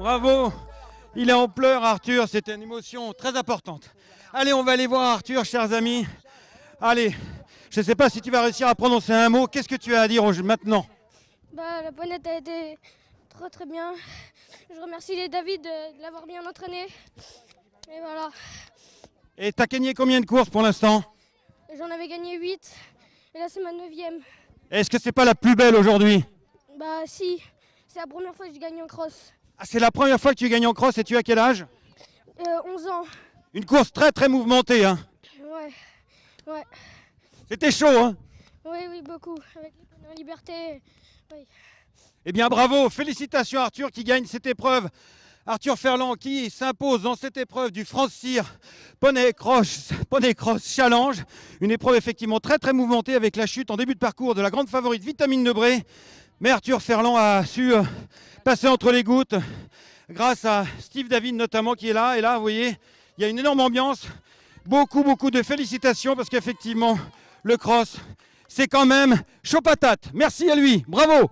Bravo Il est en pleurs, Arthur. C'est une émotion très importante. Allez, on va aller voir Arthur, chers amis. Allez, je ne sais pas si tu vas réussir à prononcer un mot. Qu'est-ce que tu as à dire maintenant bah, La planète a été trop très bien. Je remercie les David euh, de l'avoir bien entraîné. Et voilà. Et as gagné combien de courses pour l'instant J'en avais gagné 8. Et là, c'est ma neuvième. Est-ce que c'est pas la plus belle aujourd'hui Bah si, c'est la première fois que je gagne en cross. Ah, c'est la première fois que tu gagnes en cross et tu as quel âge 11 euh, ans. Une course très très mouvementée. Hein. Ouais, ouais. C'était chaud, hein Oui, oui, beaucoup. Avec les liberté. Eh bien, bravo. Félicitations, Arthur, qui gagne cette épreuve. Arthur Ferland qui s'impose dans cette épreuve du France Cyr Poney Cross, Poney Cross Challenge. Une épreuve effectivement très très mouvementée avec la chute en début de parcours de la grande favorite Vitamine Debré. Mais Arthur Ferland a su euh, passer entre les gouttes grâce à Steve David notamment qui est là. Et là, vous voyez, il y a une énorme ambiance. Beaucoup, beaucoup de félicitations parce qu'effectivement, le cross, c'est quand même chaud patate. Merci à lui. Bravo.